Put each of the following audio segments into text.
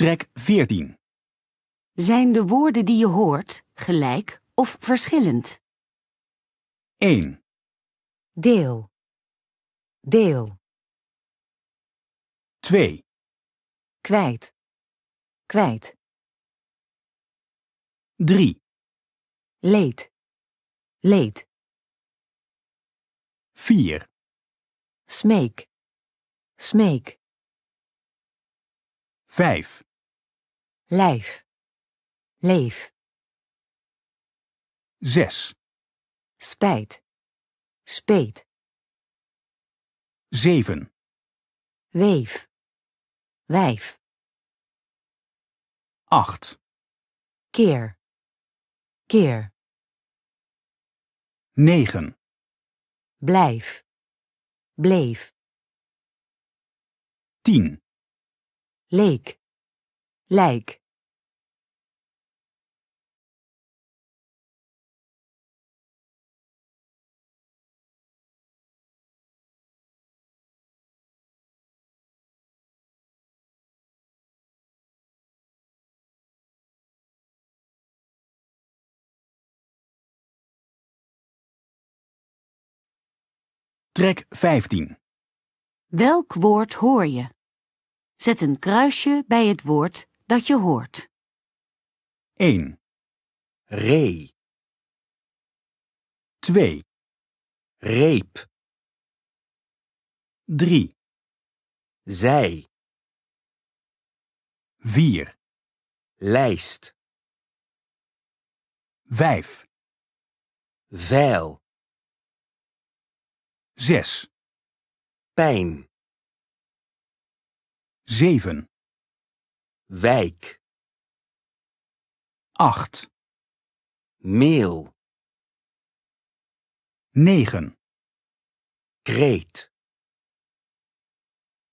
Trek 14. Zijn de woorden die je hoort gelijk of verschillend? 1. Deel. Deel. 2. Kwijt. Kwijt. 3. Leed. Leed. 4. Smeek. Smeek. 5 lijf, leef. 6. Spijt, speet. Zeven, Weef, wijf. 8. Keer, keer. 9. Blijf, bleef. Tien, Leek, lijk. Trek 15. Welk woord hoor je? Zet een kruisje bij het woord dat je hoort. 1. Ree. 2. Reep. 3. Zij. 4. Lijst. 5. Veil. 6. Pijn. 7. Wijk. 8. Meel. 9. Kreet.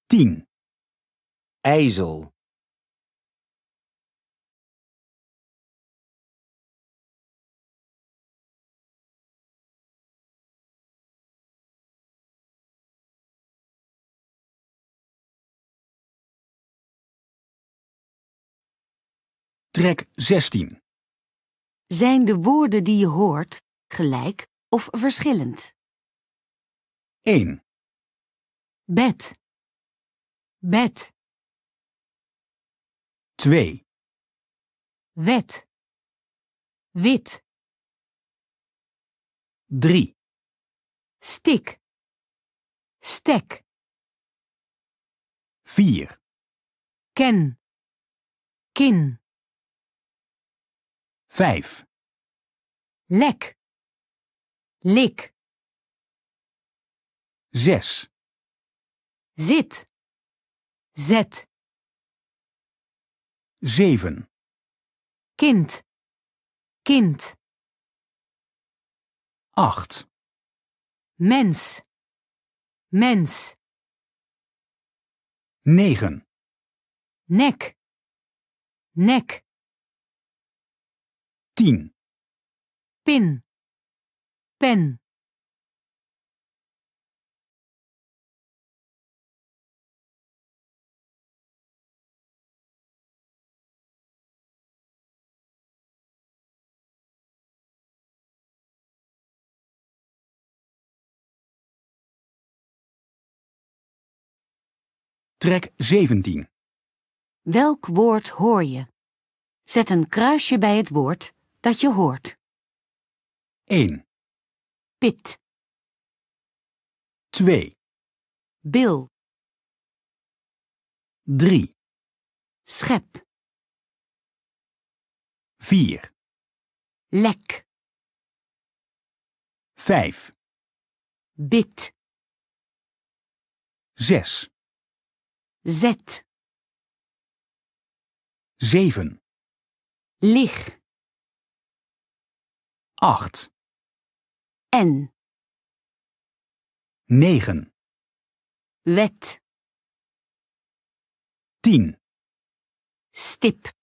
10. IJzel. Trek 16. Zijn de woorden die je hoort gelijk of verschillend? 1. Bed. Bed. 2. Wet. Wit. 3. Stik. Stek. 4. Ken. Kin. 5. Lek. Lik. 6. Zit. Zet. 7. Kind. Kind. 8. Mens. Mens. 9. Nek. Nek tien. Pin. Pen. Trek 17. Welk woord hoor je? Zet een kruisje bij het woord dat je hoort. 1. Pit. 2. Bil. 3. Schep. 4. Lek. 5. Bit. 6. Zet. 7. Licht. 8. En. 9. Wet. 10. Stip.